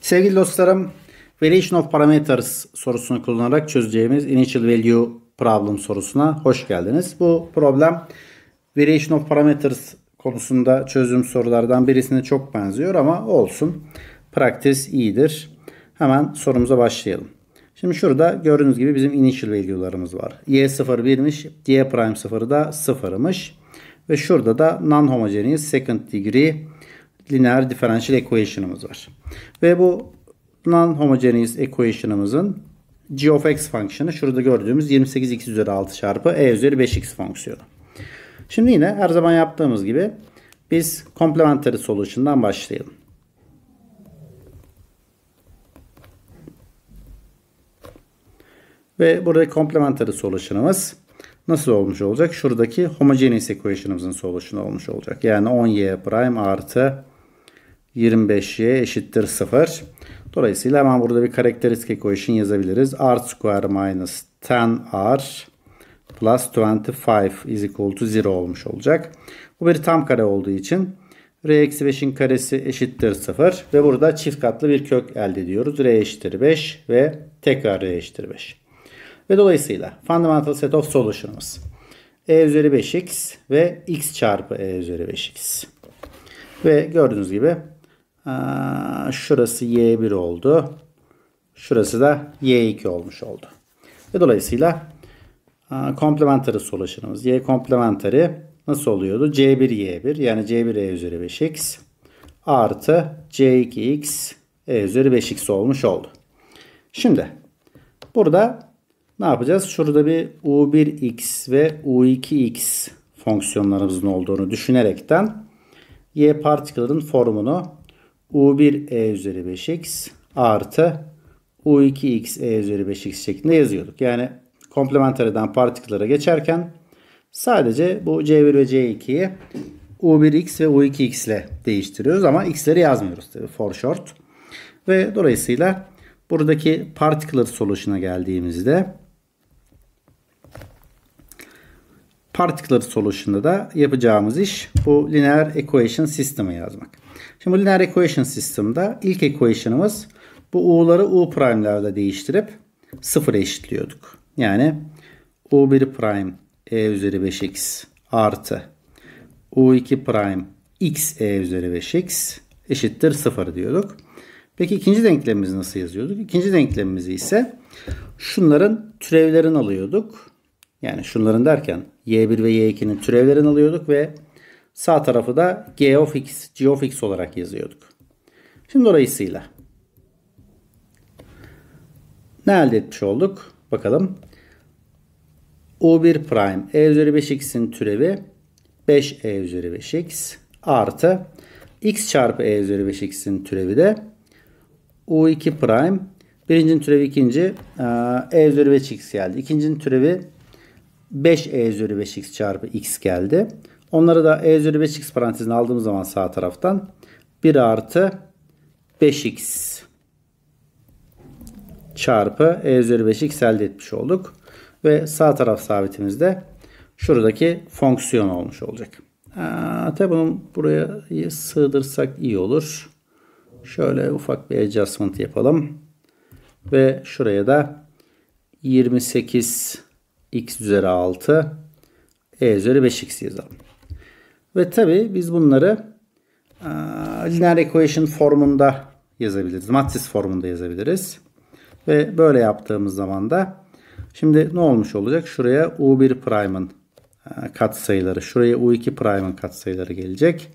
Sevgili dostlarım, Variation of Parameters sorusunu kullanarak çözeceğimiz Initial Value Problem sorusuna hoş geldiniz. Bu problem Variation of Parameters konusunda çözüm sorulardan birisine çok benziyor ama olsun. Praktis iyidir. Hemen sorumuza başlayalım. Şimdi şurada gördüğünüz gibi bizim initial value'larımız var. Y0 1'miş, Y prime 0 da 0'mış. Ve şurada da non homogeneous second degree lineer diferansiyel equation'ımız var. Ve bu non-homogeneous equation'ımızın g of x fonksiyonu şurada gördüğümüz 28x üzeri 6 çarpı e üzeri 5x fonksiyonu. Şimdi yine her zaman yaptığımız gibi biz complementary solution'dan başlayalım. Ve burada complementary solution'ımız nasıl olmuş olacak? Şuradaki homogeneous equation'ımızın solution'u olmuş olacak. Yani 10y prime artı 25y eşittir 0. Dolayısıyla hemen burada bir karakteristik equation yazabiliriz. R square minus 10R plus 25 is equal to 0 olmuş olacak. Bu bir tam kare olduğu için R eksi 5'in karesi eşittir 0 ve burada çift katlı bir kök elde ediyoruz. R eşittir 5 ve tekrar R eşittir 5. Ve dolayısıyla fundamental set of solution'ımız E üzeri 5x ve x çarpı E üzeri 5x. Ve gördüğünüz gibi şurası Y1 oldu. Şurası da Y2 olmuş oldu. Ve dolayısıyla komplementarı solution'ımız Y komplementarı nasıl oluyordu? C1Y1 yani C1E üzeri 5X artı C2X E üzeri 5X e olmuş oldu. Şimdi burada ne yapacağız? Şurada bir U1X ve U2X fonksiyonlarımızın olduğunu düşünerekten Y partiküllerin formunu u1 e üzeri 5x artı u2x e üzeri 5x şeklinde yazıyorduk. Yani komplementerden partiklara geçerken sadece bu c1 ve c2'yi u1x ve u2x ile değiştiriyoruz ama x'leri yazmıyoruz tabii for short. Ve dolayısıyla buradaki particular solution'a geldiğimizde particular solution'da da yapacağımız iş bu linear equation sistemi yazmak. Şimdi bu linear equation sistemde ilk equation'ımız bu u'ları u prime'lerle değiştirip sıfıra eşitliyorduk. Yani u1 prime e üzeri 5x artı u2 prime x e üzeri 5x eşittir 0 diyorduk. Peki ikinci denklemimizi nasıl yazıyorduk? İkinci denklemimizi ise şunların türevlerini alıyorduk. Yani şunların derken y1 ve y2'nin türevlerini alıyorduk ve Sağ tarafı da g of x, g of x olarak yazıyorduk. Şimdi dolayısıyla ne elde etmiş olduk? Bakalım. U1 prime e üzeri 5x'in türevi 5e üzeri 5x artı x çarpı e üzeri 5x'in türevi de u2 prime birincinin türevi ikinci e, e üzeri 5x geldi. İkincinin türevi 5e üzeri 5x çarpı x geldi. Onları da e üzeri 5x parantezine aldığımız zaman sağ taraftan 1 artı 5x çarpı e üzeri 5x elde etmiş olduk. Ve sağ taraf sabitimiz de şuradaki fonksiyon olmuş olacak. Tabi bunu buraya sığdırsak iyi olur. Şöyle ufak bir adjustment yapalım. Ve şuraya da 28 x üzeri 6 e üzeri 5x yazalım. Ve tabi biz bunları e, linear equation formunda yazabiliriz. Matris formunda yazabiliriz. Ve böyle yaptığımız zaman da şimdi ne olmuş olacak? Şuraya U1 prime'ın e, katsayıları, şuraya U2 prime'ın katsayıları gelecek.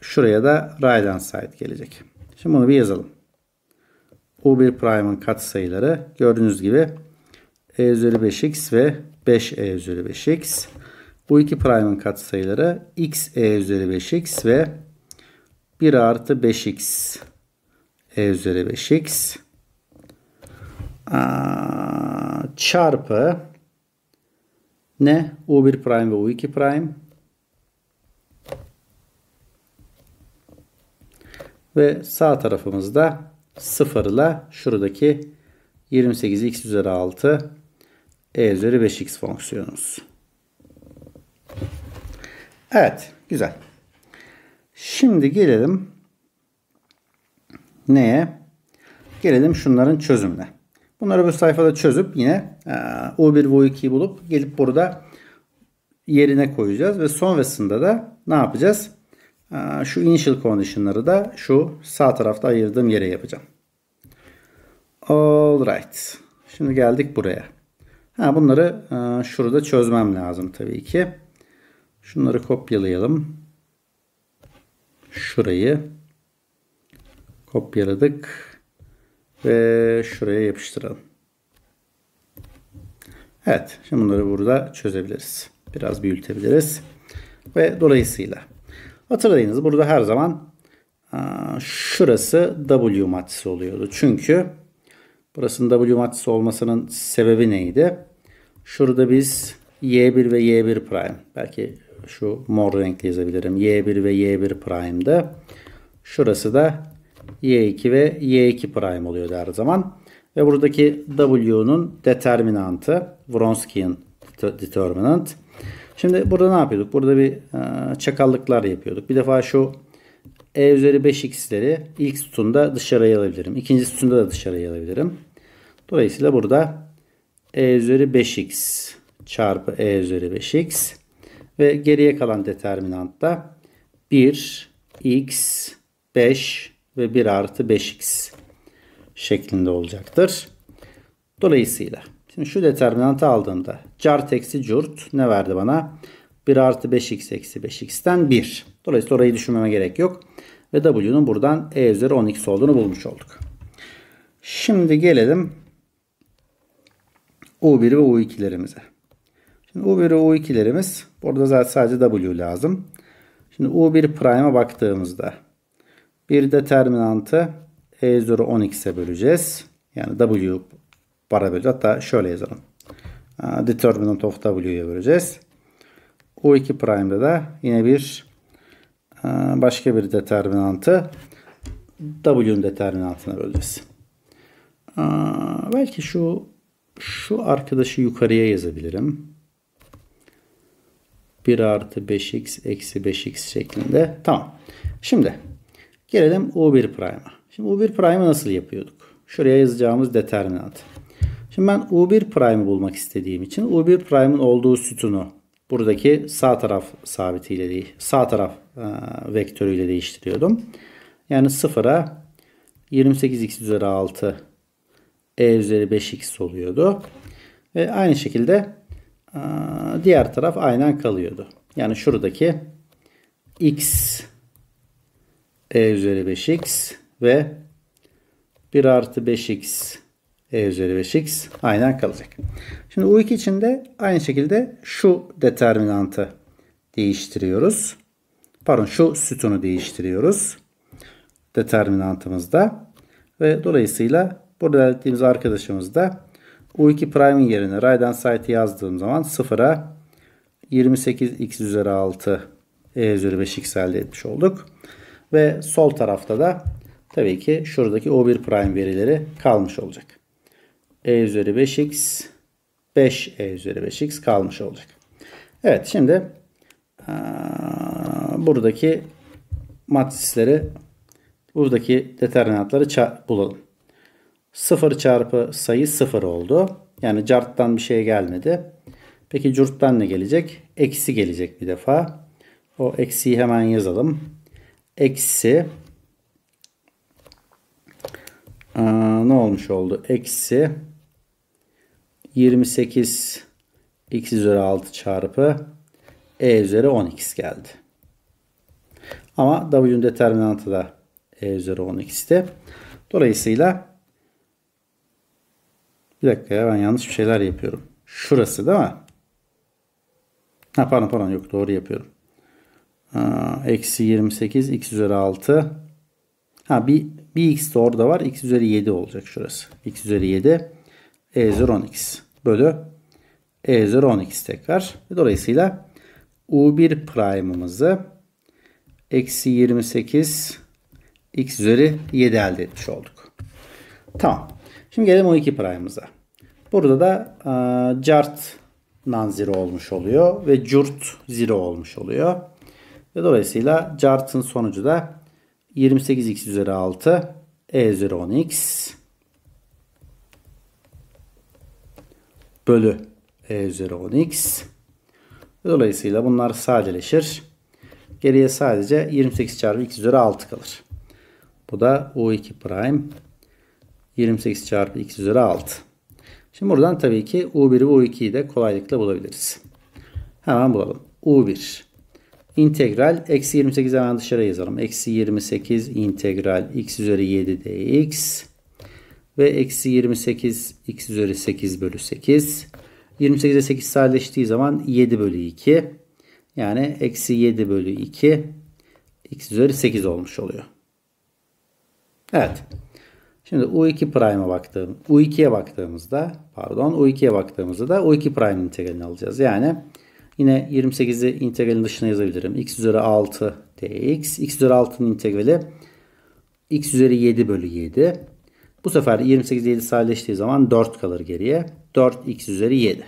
Şuraya da right hand side gelecek. Şimdi bunu bir yazalım. U1 prime'ın katsayıları gördüğünüz gibi E üzeri 5x ve 5E üzeri 5x. Bu iki prime'ın katsayıları x e üzeri 5x ve 1 artı 5x e üzeri 5x Aa, çarpı ne? U1 prime ve U2 prime ve sağ tarafımızda 0 ile şuradaki 28x üzeri 6 e üzeri 5x fonksiyonumuz. Evet, güzel. Şimdi gelelim neye? Gelelim şunların çözümüne. Bunları bu sayfada çözüp yine U1 ve U2'yi bulup gelip burada yerine koyacağız ve sonrasında da ne yapacağız? E, şu initial condition'ları da şu sağ tarafta ayırdığım yere yapacağım. Alright. Şimdi geldik buraya. Ha, bunları e, şurada çözmem lazım tabii ki. Şunları kopyalayalım. Şurayı kopyaladık ve şuraya yapıştıralım. Evet, şimdi bunları burada çözebiliriz. Biraz büyütebiliriz. Ve dolayısıyla hatırlayınız burada her zaman şurası W matrisi oluyordu. Çünkü burasının W matrisi olmasının sebebi neydi? Şurada biz Y1 ve Y1 prime belki şu mor renkle yazabilirim. Y1 ve Y1 prime'da. Şurası da Y2 ve Y2 prime oluyordu her zaman. Ve buradaki W'nun determinantı Wronskian determinant. Şimdi burada ne yapıyorduk? Burada bir e, çakallıklar yapıyorduk. Bir defa şu E üzeri 5x'leri ilk sütunda dışarıya alabilirim. İkinci sütunda da dışarıya alabilirim. Dolayısıyla burada E üzeri 5x çarpı E üzeri 5x ve geriye kalan determinant da 1, x, 5 ve 1 artı 5x şeklinde olacaktır. Dolayısıyla şimdi şu determinantı aldığımda cart eksi curt ne verdi bana? 1 artı 5x eksi 5x'ten 1. Dolayısıyla orayı düşünmeme gerek yok. Ve w'nun buradan e üzeri 10x olduğunu bulmuş olduk. Şimdi gelelim u1 ve u2'lerimize. Şimdi U1 ve U2'lerimiz burada zaten sadece W lazım. Şimdi U1 prime'a baktığımızda bir determinantı E üzeri 10x'e böleceğiz. Yani W bara böleceğiz. Hatta şöyle yazalım. Determinant of W'ye böleceğiz. U2 prime'da da yine bir başka bir determinantı W'nin determinantına böleceğiz. Belki şu şu arkadaşı yukarıya yazabilirim. 1 artı 5x eksi 5x şeklinde. Tamam. Şimdi gelelim u1 prime'a. Şimdi u1 prime'ı nasıl yapıyorduk? Şuraya yazacağımız determinant. Şimdi ben u1 prime'ı bulmak istediğim için u1 prime'ın olduğu sütunu buradaki sağ taraf sabitiyle değil, sağ taraf e, vektörüyle değiştiriyordum. Yani 0'a 28x üzeri 6 e üzeri 5x oluyordu. Ve aynı şekilde ee, diğer taraf aynen kalıyordu. Yani şuradaki x e üzeri 5x ve 1 artı 5x e üzeri 5x aynen kalacak. Şimdi u2 için de aynı şekilde şu determinantı değiştiriyoruz. Pardon şu sütunu değiştiriyoruz. Determinantımızda. Ve dolayısıyla burada ettiğimiz arkadaşımız da U2 prime'in yerine right hand side'ı yazdığım zaman 0'a 28x üzeri 6 e üzeri 5x elde etmiş olduk. Ve sol tarafta da tabii ki şuradaki O1 prime verileri kalmış olacak. E üzeri 5x 5 e üzeri 5x kalmış olacak. Evet şimdi buradaki matrisleri buradaki determinantları bulalım. 0 çarpı sayı 0 oldu. Yani carttan bir şey gelmedi. Peki curttan ne gelecek? Eksi gelecek bir defa. O eksiyi hemen yazalım. Eksi Aa, ne olmuş oldu? Eksi 28 x üzeri 6 çarpı e üzeri 10x geldi. Ama w'nin determinantı da e üzeri 10x'ti. Dolayısıyla bir dakika ya ben yanlış bir şeyler yapıyorum. Şurası değil mi? Ha pardon pardon yok doğru yapıyorum. Eksi 28 x üzeri 6. Ha bir, bir x de orada var. x üzeri 7 olacak şurası. x üzeri 7 e üzeri 10x bölü e üzeri 10x tekrar. Dolayısıyla u1 prime'ımızı eksi 28 x üzeri 7 elde etmiş olduk. Tamam. Şimdi gelelim 12 prime'ımıza. Burada da e, cart non-zero olmuş oluyor ve curt zero olmuş oluyor. Ve dolayısıyla cart'ın sonucu da 28x üzeri 6 e üzeri 10x bölü e üzeri 10x. Dolayısıyla bunlar sadeleşir. Geriye sadece 28 çarpı x üzeri 6 kalır. Bu da u2 prime 28 çarpı x üzeri 6. Şimdi buradan tabii ki U1 ve U2'yi de kolaylıkla bulabiliriz. Hemen bulalım. U1 integral eksi 28 hemen dışarı yazalım. Eksi 28 integral x üzeri 7 dx ve eksi 28 x üzeri 8 bölü 8. 28'e 8 sadeleştiği zaman 7 bölü 2. Yani eksi 7 bölü 2 x üzeri 8 olmuş oluyor. Evet. Şimdi U2 prime'a baktığım, U2'ye baktığımızda, pardon, U2'ye baktığımızda da U2 prime integralini alacağız. Yani yine 28'i integralin dışına yazabilirim. x üzeri 6 dx. x üzeri 6'nın integrali x üzeri 7 bölü 7. Bu sefer 28 7 sadeleştiği zaman 4 kalır geriye. 4 x üzeri 7.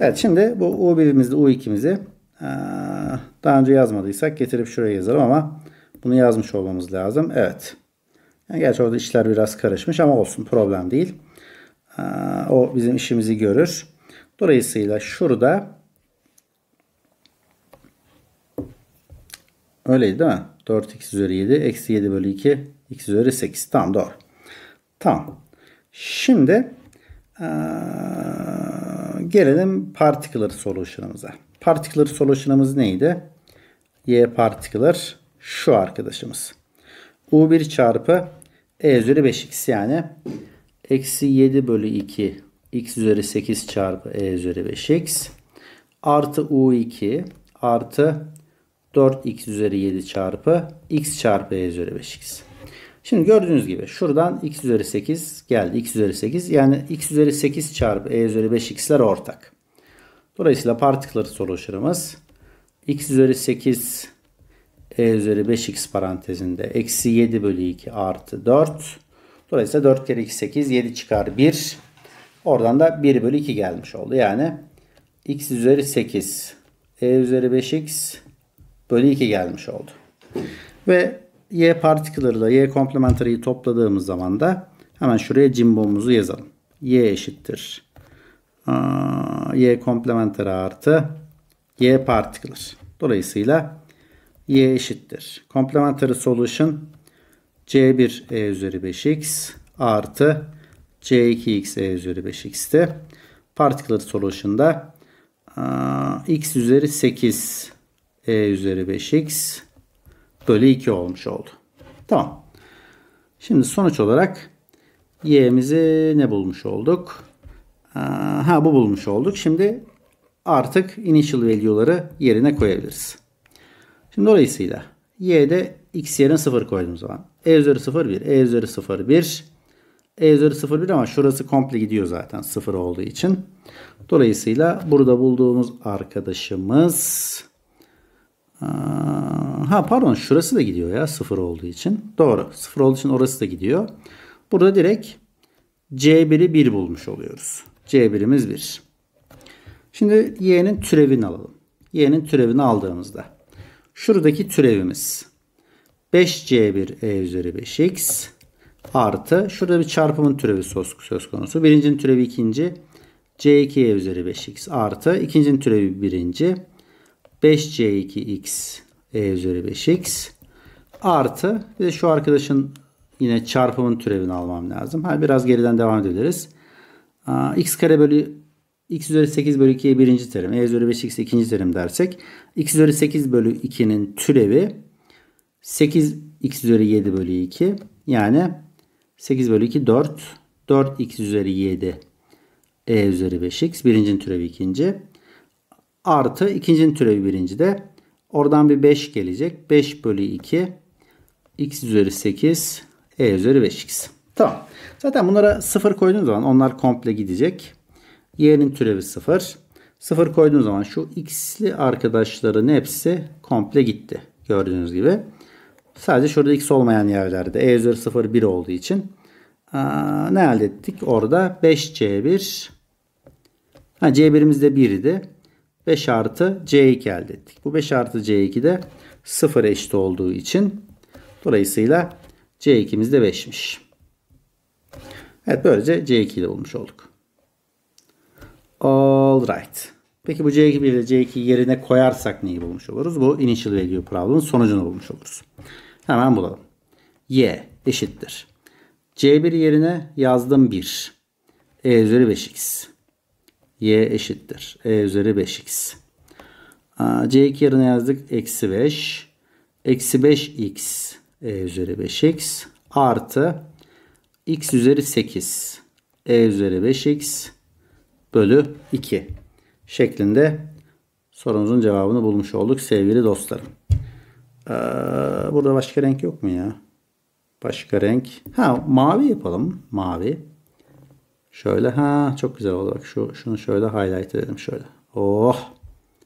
Evet şimdi bu U1'imizi U2'mizi daha önce yazmadıysak getirip şuraya yazarım ama bunu yazmış olmamız lazım. Evet. Yani gerçi orada işler biraz karışmış ama olsun problem değil. Ee, o bizim işimizi görür. Dolayısıyla şurada öyleydi değil mi? 4x üzeri 7 eksi 7 bölü 2 x üzeri 8. Tamam doğru. Tamam. Şimdi ee, gelelim particular solution'ımıza. Particular solution'ımız neydi? Y particular şu arkadaşımız. U1 çarpı E üzeri 5x yani eksi 7 bölü 2 x üzeri 8 çarpı E üzeri 5x artı U2 artı 4x üzeri 7 çarpı x çarpı E üzeri 5x. Şimdi gördüğünüz gibi şuradan x üzeri 8 geldi. x üzeri 8 yani x üzeri 8 çarpı e üzeri 5x'ler ortak. Dolayısıyla partiküler sonuçlarımız x üzeri 8 e üzeri 5x parantezinde eksi 7 bölü 2 artı 4. Dolayısıyla 4 kere 2 8 7 çıkar 1. Oradan da 1 bölü 2 gelmiş oldu. Yani x üzeri 8 e üzeri 5x bölü 2 gelmiş oldu. Ve y partikularla y komplementeriyi topladığımız zaman da hemen şuraya cimbomuzu yazalım. y eşittir. Aa, y komplementer artı y partikler. Dolayısıyla y eşittir. Complementary solution c1 e üzeri 5x artı c2x e üzeri 5x'ti. Particular solution'da a, e, x üzeri 8 e üzeri 5x bölü 2 olmuş oldu. Tamam. Şimdi sonuç olarak y'mizi ne bulmuş olduk? E, ha bu bulmuş olduk. Şimdi artık initial value'ları yerine koyabiliriz. Şimdi dolayısıyla y'de x yerine 0 koyduğum zaman e üzeri 0 1, e üzeri 0 1, e üzeri 0 1 ama şurası komple gidiyor zaten 0 olduğu için. Dolayısıyla burada bulduğumuz arkadaşımız ha pardon şurası da gidiyor ya 0 olduğu için. Doğru 0 olduğu için orası da gidiyor. Burada direkt C1'i 1 bulmuş oluyoruz. C1'imiz 1. Şimdi y'nin türevini alalım. y'nin türevini aldığımızda Şuradaki türevimiz 5c1 e üzeri 5x artı şurada bir çarpımın türevi söz konusu. Birincinin türevi ikinci c2 e üzeri 5x artı ikincinin türevi birinci 5c2x e üzeri 5x artı bir de şu arkadaşın yine çarpımın türevini almam lazım. Ha, biraz geriden devam edebiliriz. x kare bölü x üzeri 8 bölü 2'ye birinci terim. E üzeri 5x ikinci terim dersek. x üzeri 8 bölü 2'nin türevi 8 x üzeri 7 bölü 2. Yani 8 bölü 2 4. 4 x üzeri 7 e üzeri 5x. Birincinin türevi ikinci. Artı ikincinin türevi birinci de. Oradan bir 5 gelecek. 5 bölü 2 x üzeri 8 e üzeri 5x. Tamam. Zaten bunlara sıfır koyduğunuz zaman onlar komple gidecek y'nin türevi 0. 0 koyduğun zaman şu x'li arkadaşların hepsi komple gitti. Gördüğünüz gibi. Sadece şurada x olmayan yerlerde e üzeri 0 1 olduğu için Aa, ne elde ettik? Orada 5c1 ha, c1'imiz de 1 idi. 5 artı c2 elde ettik. Bu 5 artı c2 de 0 eşit olduğu için dolayısıyla c2'miz de 5'miş. Evet böylece c2'yi de bulmuş olduk. Alright. Peki bu C2 ile C2 yerine koyarsak neyi bulmuş oluruz? Bu initial value problem'ın sonucunu bulmuş oluruz. Hemen bulalım. Y eşittir. C1 yerine yazdım 1. E üzeri 5x. Y eşittir. E üzeri 5x. C2 yerine yazdık. Eksi 5. Eksi 5x. E üzeri 5x. Artı x üzeri 8. E üzeri 5x bölü 2 şeklinde sorunuzun cevabını bulmuş olduk sevgili dostlarım. Ee, burada başka renk yok mu ya? Başka renk. Ha mavi yapalım. Mavi. Şöyle ha çok güzel oldu. Bak şu, şunu şöyle highlight edelim şöyle. Oh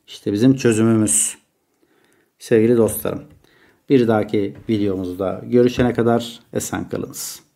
işte bizim çözümümüz. Sevgili dostlarım bir dahaki videomuzda görüşene kadar esen kalınız.